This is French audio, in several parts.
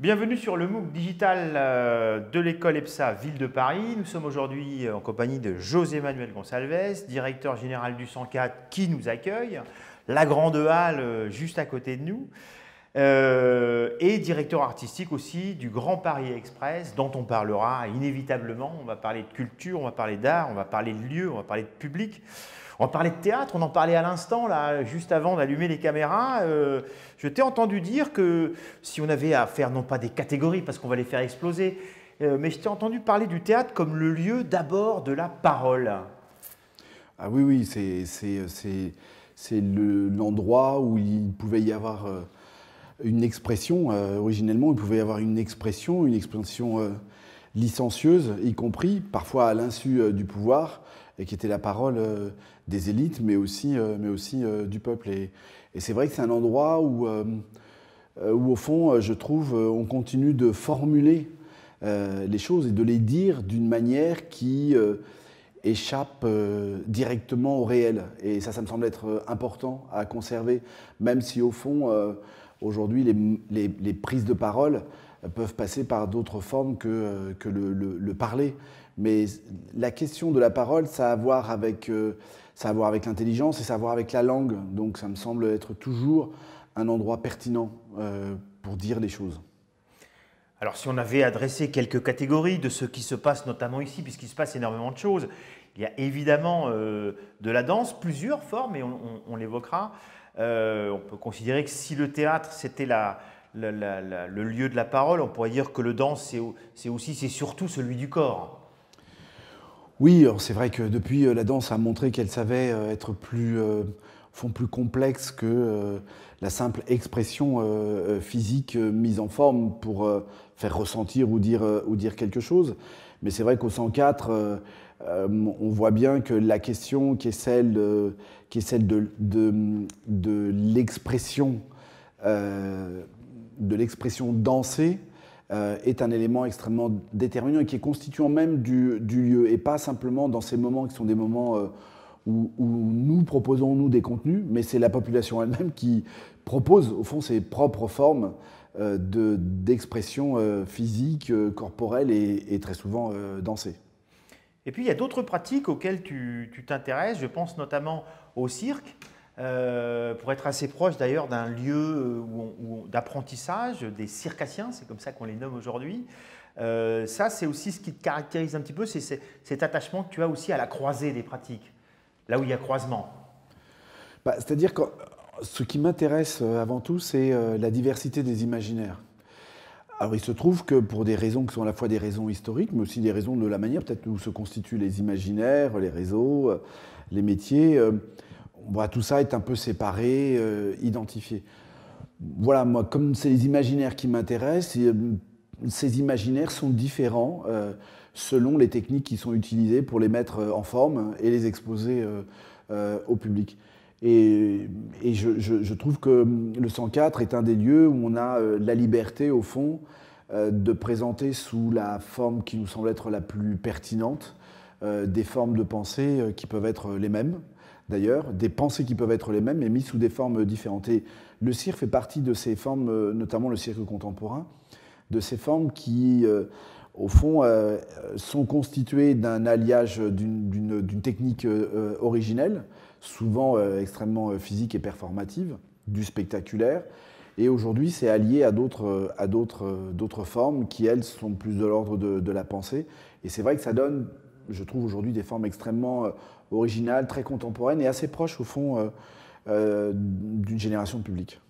Bienvenue sur le MOOC digital euh, de l'école EPSA Ville de Paris. Nous sommes aujourd'hui euh, en compagnie de José Manuel Gonsalves, directeur général du 104 qui nous accueille, la grande halle euh, juste à côté de nous, et directeur artistique aussi du Grand Paris Express dont on parlera inévitablement. On va parler de culture, on va parler d'art, on va parler de lieu, on va parler de public. On parlait de théâtre, on en parlait à l'instant, là, juste avant d'allumer les caméras. Euh, je t'ai entendu dire que si on avait à faire non pas des catégories, parce qu'on va les faire exploser, euh, mais je t'ai entendu parler du théâtre comme le lieu d'abord de la parole. Ah oui, oui, c'est c'est l'endroit où il pouvait y avoir euh, une expression. originellement, il pouvait y avoir une expression, une expression licencieuses, y compris parfois à l'insu euh, du pouvoir, et qui était la parole euh, des élites, mais aussi, euh, mais aussi du peuple. Et, c'est vrai que c'est un endroit où, au fond, je trouve, on continue de formuler les choses et de les dire d'une manière qui échappe directement au réel. Et ça, ça me semble être important à conserver, même si au fond, aujourd'hui, les prises de parole peuvent passer par d'autres formes que, euh, que le, parler. Mais la question de la parole, ça a à voir avec, euh, ça avec l'intelligence et ça a à voir avec la langue. Donc ça me semble être toujours un endroit pertinent euh, pour dire les choses. Alors si on avait adressé quelques catégories de ce qui se passe notamment ici, puisqu'il se passe énormément de choses, il y a évidemment de la danse, plusieurs formes, et on, l'évoquera. on peut considérer que si le théâtre, c'était la, le lieu de la parole. On pourrait dire que le danse, c'est aussi, c'est surtout celui du corps. Oui, c'est vrai que depuis, euh, la danse a montré qu'elle savait euh, être plus, euh, plus complexe que la simple expression physique mise en forme pour faire ressentir ou dire, ou dire quelque chose. Mais c'est vrai qu'au 104, on voit bien que la question qui est celle de, qui est celle de, de, l'expression de l'expression dansée, euh, est un élément extrêmement déterminant et qui est constituant même du, lieu, et pas simplement dans ces moments qui sont des moments euh, où, nous proposons nous des contenus, mais c'est la population elle-même qui propose au fond ses propres formes euh, de d'expression physique, corporelle et, et, très souvent dansée. Et puis il y a d'autres pratiques auxquelles tu t'intéresses, je pense notamment au cirque. Euh, pour être assez proche d'ailleurs d'un lieu euh, d'apprentissage des circassiens, c'est comme ça qu'on les nomme aujourd'hui. Euh, ça, c'est aussi ce qui te caractérise un petit peu, c'est cet attachement que tu as aussi à la croisée des pratiques, là où il y a croisement. Bah, c'est-à-dire que ce qui m'intéresse avant tout, c'est la diversité des imaginaires. Alors il se trouve que pour des raisons qui sont à la fois des raisons historiques, mais aussi des raisons de la manière peut-être où se constituent les imaginaires, les réseaux, les métiers, bah, tout ça est un peu séparé, euh, identifié. Voilà, moi, comme c'est les imaginaires qui m'intéressent, euh, ces imaginaires sont différents euh, selon les techniques qui sont utilisées pour les mettre en forme et les exposer au public. Et, je, trouve que hum, le 104 est un des lieux où on a la liberté, au fond, de présenter sous la forme qui nous semble être la plus pertinente euh, des formes de pensée euh, qui peuvent être euh, les mêmes, d'ailleurs, des pensées qui peuvent être les mêmes, mais mises sous des formes différentes. Et le cirque fait partie de ces formes, notamment le cirque contemporain, de ces formes qui, au fond, sont constituées d'un alliage d'une technique originelle, souvent extrêmement physique et performative, du spectaculaire. Et aujourd'hui, c'est allié à d'autres formes qui, elles, sont plus de l'ordre de la pensée. Et c'est vrai que ça donne je trouve aujourd'hui des formes extrêmement euh, originales, très contemporaines et assez proches au fond euh, euh, d'une génération publique.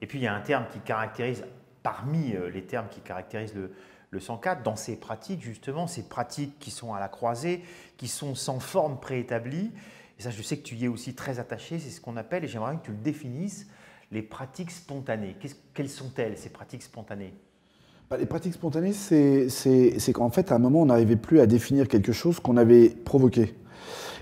Et puis il y a un terme qui caractérise, parmi les termes qui caractérisent le, le 104, dans ces pratiques justement, ces pratiques qui sont à la croisée, qui sont sans forme préétablie, et ça je sais que tu y es aussi très attaché, c'est ce qu'on appelle, et j'aimerais que tu le définisses, les pratiques spontanées. Quelles sont-elles, ces pratiques spontanées bah, les pratiques spontanées, c'est qu'en fait, à un moment, on n'arrivait plus à définir quelque chose qu'on avait provoqué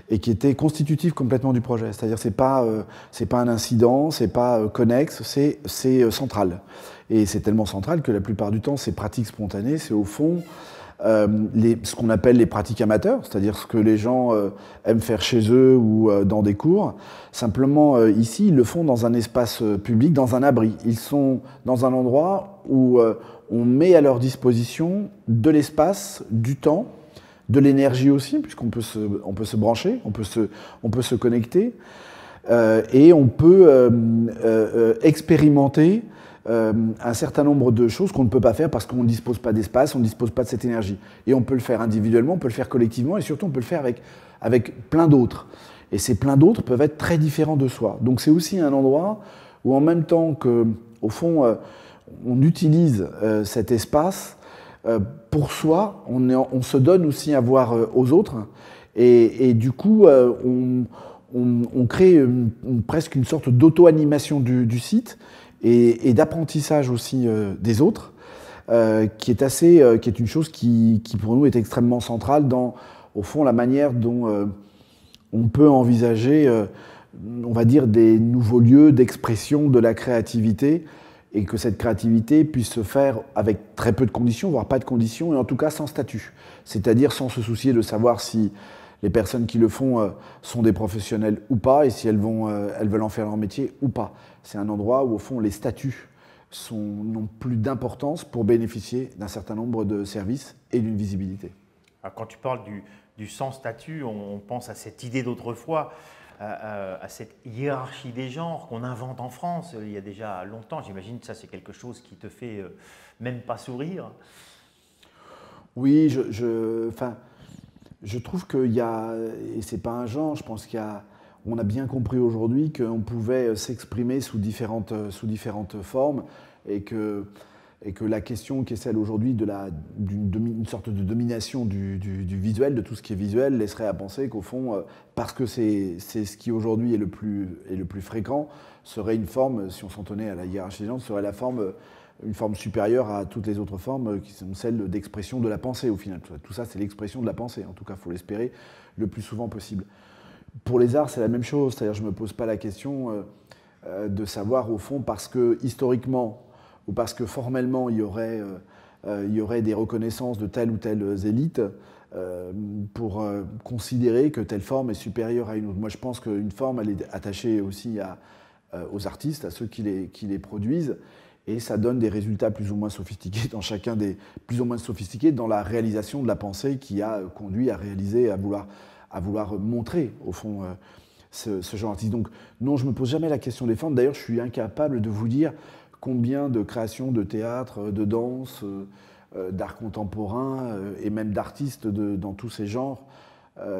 et qui était constitutif complètement du projet. C'est-à-dire c'est pas n'est euh, c'est pas un incident, c'est pas euh, connexe, c'est c'est euh, central. Et c'est tellement central que la plupart du temps, ces pratiques spontanées, c'est au fond euh, ce qu'on appelle les pratiques amateurs, c'est-à-dire ce que les gens euh, aiment faire chez eux ou euh, dans des cours. Simplement, ici, ils le font dans un espace public, dans un abri. Ils sont dans un endroit où on met à leur disposition de l'espace, du temps, de l'énergie aussi, puisqu'on peut se, peut se brancher, on peut on peut se connecter, et on peut expérimenter euh, un certain nombre de choses qu'on ne peut pas faire parce qu'on ne dispose pas d'espace, on ne dispose pas de cette énergie. Et on peut le faire individuellement, on peut le faire collectivement et surtout on peut le faire avec, avec plein d'autres. Et ces plein d'autres peuvent être très différents de soi. Donc c'est aussi un endroit où en même temps que, au fond, euh, on utilise euh, cet espace pour soi, on, on, se donne aussi à voir aux autres. Et, du coup, on, crée presque une sorte d'auto-animation du, du site et, d'apprentissage aussi euh, des autres, euh, qui est assez, euh, qui est une chose qui, qui, pour nous est extrêmement centrale dans, au fond, la manière dont on peut envisager, on va dire, des nouveaux lieux d'expression de la créativité et que cette créativité puisse se faire avec très peu de conditions, voire pas de conditions, et en tout cas sans statut. C'est-à-dire sans se soucier de savoir si les personnes qui le font euh, sont des professionnels ou pas, et si elles, vont, euh, elles veulent en faire leur métier ou pas. C'est un endroit où, au fond, les statuts n'ont plus d'importance pour bénéficier d'un certain nombre de services et d'une visibilité. Ah, quand tu parles du, sans-statut, on, pense à cette idée d'autrefois, à cette hiérarchie des genres qu'on invente en France euh, il y a déjà longtemps. J'imagine que ça, c'est quelque chose qui te fait même pas sourire. Oui, je. je je trouve qu'il y a, et c'est pas un genre, je pense qu'il y a, on a bien compris aujourd'hui qu'on pouvait s'exprimer sous différentes, sous différentes formes et que, et que la question qui est celle aujourd'hui de la, d'une, sorte de domination du, du, visuel, de tout ce qui est visuel, laisserait à penser qu'au fond, euh, parce que c'est, ce qui aujourd'hui est le, plus, est le plus fréquent, serait une forme, si on s'en tenait à la hiérarchie des gens, serait la forme une forme supérieure à toutes les autres formes euh, qui sont celles d'expression de la pensée au final. Tout ça, c'est l'expression de la pensée, en tout cas, il faut l'espérer le plus souvent possible. Pour les arts, c'est la même chose, c'est-à-dire je ne me pose pas la question euh, euh, de savoir au fond parce que historiquement ou parce que formellement il y aurait, il y aurait des reconnaissances de telle ou telle élite pour considérer que telle forme est supérieure à une autre. Moi je pense qu'une forme elle est attachée aussi à, aux artistes, à ceux qui les, qui les produisent et ça donne des résultats plus ou moins sophistiqués dans chacun des plus ou moins sophistiqués dans la réalisation de la pensée qui a conduit à réaliser, à vouloir, à vouloir montrer au fond euh, ce, genre d'artiste. Donc non, je me pose jamais la question des formes. D'ailleurs, je suis incapable de vous dire combien de créations de théâtre, de danse, euh, euh, d'art contemporain et même d'artistes dans tous ces genres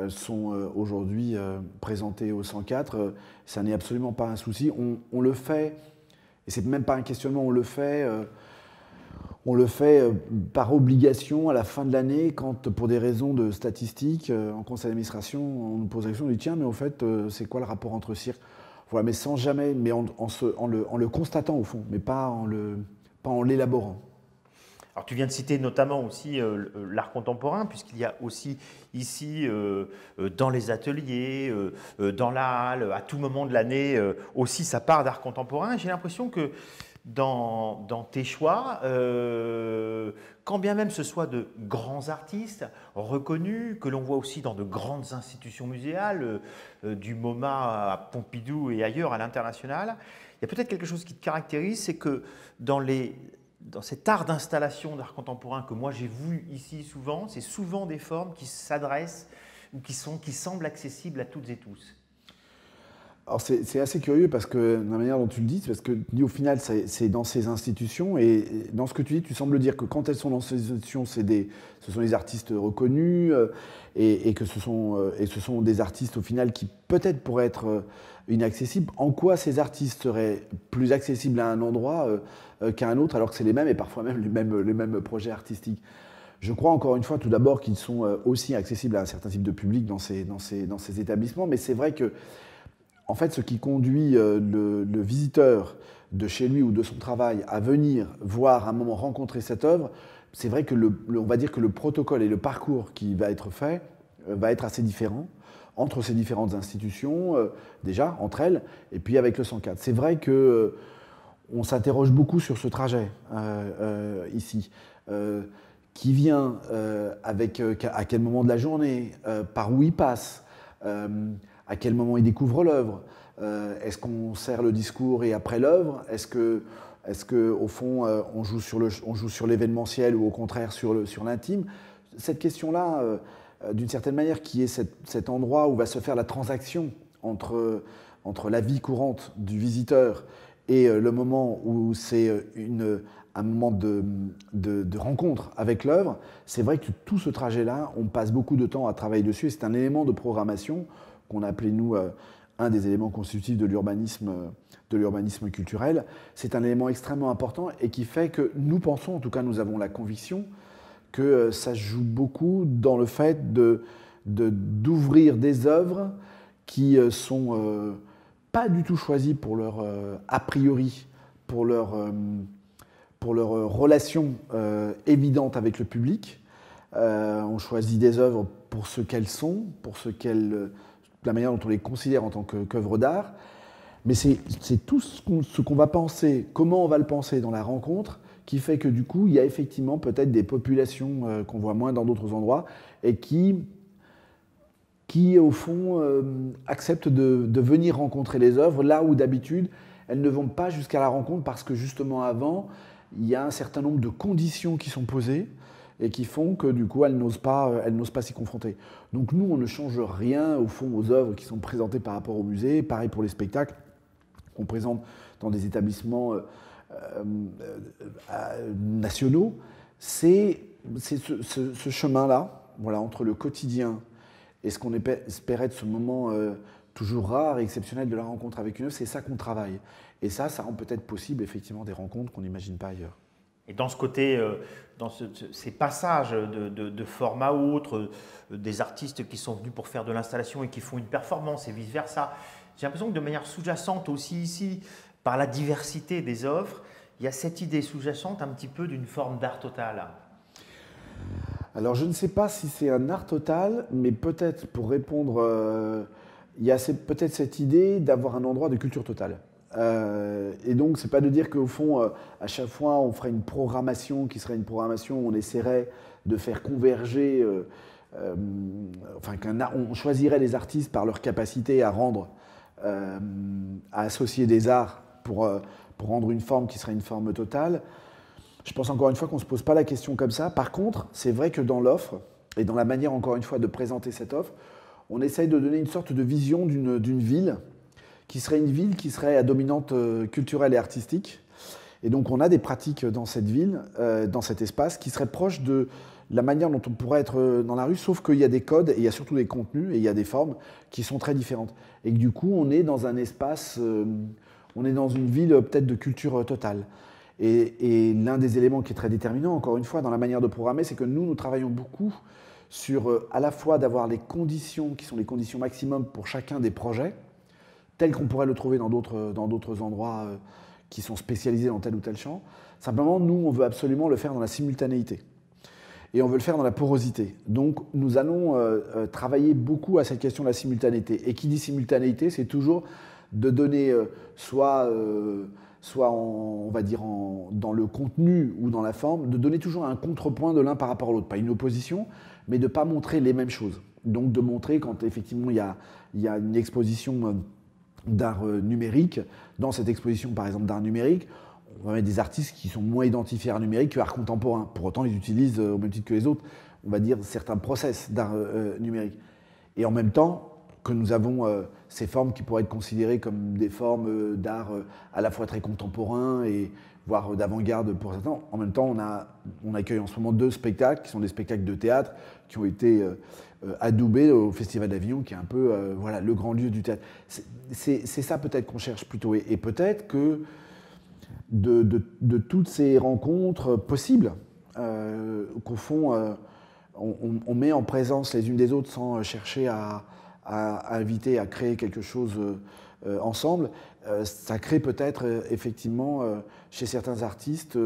sont aujourd'hui présentées au 104. ça n'est absolument pas un souci. on le fait et c'est même pas un questionnement, on le fait. Euh, on le fait euh, par obligation à la fin de l'année, quand pour des raisons de statistiques, euh, en conseil d'administration, on nous pose la question, on dit tiens, mais au fait, c'est quoi le rapport entre cirques Voilà, mais sans jamais, mais en, le, en, le, constatant au fond, mais pas en l'élaborant. Alors tu viens de citer notamment aussi euh, euh, l'art contemporain, puisqu'il y a aussi ici, euh, dans les ateliers, dans la halle, à tout moment de l'année, aussi sa part d'art contemporain. J'ai l'impression que dans, dans, tes choix, quand bien même ce soit de grands artistes reconnus, que l'on voit aussi dans de grandes institutions muséales, du MoMA à Pompidou et ailleurs à l'international, il y a peut-être quelque chose qui te caractérise, c'est que dans les dans cet art d'installation d'art contemporain que moi j'ai vu ici souvent, c'est souvent des formes qui s'adressent ou qui, sont, qui semblent accessibles à toutes et tous. Alors c'est assez curieux parce que, d'une la manière dont tu le dis, parce que au final, c'est dans ces institutions et dans ce que tu dis, tu sembles dire que quand elles sont dans ces institutions, des, ce sont des artistes reconnus euh, et, et que ce sont, euh, et ce sont des artistes au final qui peut-être pourraient être euh, inaccessible. En quoi ces artistes seraient plus accessibles à un endroit euh, euh, qu'à un autre, alors que c'est les mêmes et parfois même les mêmes, projets artistiques je crois encore une fois tout d'abord qu'ils sont euh, aussi accessibles à un certain type de public dans ces, établissements, mais c'est vrai que en fait, ce qui conduit le, visiteur de chez lui ou de son travail à venir voir à un moment rencontrer cette œuvre, c'est vrai que va dire que le protocole et le parcours qui va être fait va être assez différent entre ces différentes institutions, euh, déjà, entre elles, et puis avec le 104. C'est vrai que euh, on s'interroge beaucoup sur ce trajet euh, ici. qui vient, avec, à quel moment de la journée, par où il passe, à quel moment il découvre l'œuvre, est-ce qu'on sert le discours et après l'œuvre, est-ce que est-ce qu'au fond, on joue sur l'événementiel ou au contraire sur l'intime sur Cette question-là, euh, d'une certaine manière, qui est cet endroit où va se faire la transaction entre, la vie courante du visiteur et euh, le moment où c'est euh, un moment de, rencontre avec l'œuvre, c'est vrai que tout ce trajet-là, on passe beaucoup de temps à travailler dessus. C'est un élément de programmation qu'on appelait, nous, un des éléments constitutifs de l'urbanisme, de l'urbanisme culturel. C'est un élément extrêmement important et qui fait que nous pensons, en tout cas nous avons la conviction, que euh, ça se joue beaucoup dans le fait de d'ouvrir des œuvres qui euh, sont euh, pas du tout choisies pour leur a priori, pour leur, pour leur relation évidente avec le public. on choisit des œuvres pour ce qu'elles sont, pour ce qu'elles, la manière dont on les considère en tant qu'œuvres d'art. Mais c'est tout ce qu'on va penser, comment on va le penser dans la rencontre, qui fait que du coup, il y a effectivement peut-être des populations euh, qu'on voit moins dans d'autres endroits et qui, qui au fond, euh, acceptent de, venir rencontrer les œuvres là où d'habitude, elles ne vont pas jusqu'à la rencontre parce que justement avant, il y a un certain nombre de conditions qui sont posées et qui font que du coup, elles n'osent pas, euh, elles n'osent pas s'y confronter. Donc nous, on ne change rien au fond aux œuvres qui sont présentées par rapport au musée, pareil pour les spectacles qu'on présente dans des établissements euh, euh, euh, nationaux, c'est ce, chemin-là, voilà, entre le quotidien et ce qu'on espérait de ce moment toujours rare et exceptionnel de la rencontre avec une œuvre, c'est ça qu'on travaille. Et ça, ça rend peut-être possible effectivement des rencontres qu'on n'imagine pas ailleurs. Et dans ce côté, dans ces passages de, de, format ou autre, des artistes qui sont venus pour faire de l'installation et qui font une performance et vice-versa, j'ai l'impression que de manière sous-jacente aussi ici, par la diversité des offres, il y a cette idée sous-jacente un petit peu d'une forme d'art total. Alors je ne sais pas si c'est un art total, mais peut-être pour répondre, euh, il y a peut-être cette idée d'avoir un endroit de culture totale. Euh, et donc c'est pas de dire qu'au fond, euh, à chaque fois, on ferait une programmation qui serait une programmation où on essaierait de faire converger, enfin qu'on choisirait les artistes par leur capacité à rendre, à associer des arts pour, euh, pour rendre une forme qui serait une forme totale. Je pense encore une fois qu'on ne se pose pas la question comme ça. Par contre, c'est vrai que dans l'offre, et dans la manière encore une fois de présenter cette offre, on essaye de donner une sorte de vision d'une ville, qui serait une ville qui serait à dominante euh, culturelle et artistique. Et donc on a des pratiques dans cette ville, euh, dans cet espace, qui seraient proches de la manière dont on pourrait être dans la rue, sauf qu'il y a des codes, et il y a surtout des contenus, et il y a des formes qui sont très différentes. Et que du coup, on est dans un espace on est dans une ville euh, peut-être de culture euh, totale. Et, l'un des éléments qui est très déterminant, encore une fois, dans la manière de programmer, c'est que nous, nous travaillons beaucoup sur euh, à la fois d'avoir les conditions qui sont les conditions maximum pour chacun des projets, telles qu'on pourrait le trouver dans d'autres endroits qui sont spécialisés dans tel ou tel champ. Simplement, nous, on veut absolument le faire dans la simultanéité. Et on veut le faire dans la porosité. Donc, nous allons travailler beaucoup à cette question de la simultanéité. Et qui dit simultanéité, c'est toujours de donner euh, soit, euh, soit on va dire dans le contenu ou dans la forme, de donner toujours un contrepoint de l'un par rapport à l'autre. Pas une opposition, mais de ne pas montrer les mêmes choses. Donc de montrer quand effectivement il y a, y une exposition euh, d'art numérique, dans cette exposition par exemple d'art numérique, on va mettre des artistes qui sont moins identifiés à numérique que art contemporain. Pour autant, ils utilisent au même titre que les autres, on va dire, certains process d'art numérique. Et en même temps, que nous avons euh, ces formes qui pourraient être considérées comme des formes euh, d'art euh, à la fois très contemporain et voire d'avant-garde pour certains. En même temps, on, a, on accueille en ce moment deux spectacles qui sont des spectacles de théâtre qui ont été adoubés au Festival d'Avignon, qui est un peu voilà, le grand lieu du théâtre. C'est ça peut-être qu'on cherche plutôt. Et, peut-être que de, de, toutes ces rencontres possibles qu'au fond, on, met en présence les unes des autres sans chercher à, à, inviter à créer quelque chose euh, euh, ensemble, euh, ça crée peut-être effectivement chez certains artistes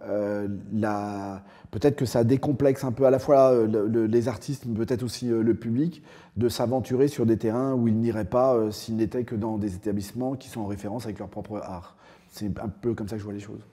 peut-être que ça décomplexe un peu à la fois les artistes, mais peut-être aussi le public, de s'aventurer sur des terrains où ils n'iraient pas s'ils n'étaient que dans des établissements qui sont en référence avec leur propre art. C'est un peu comme ça que je vois les choses.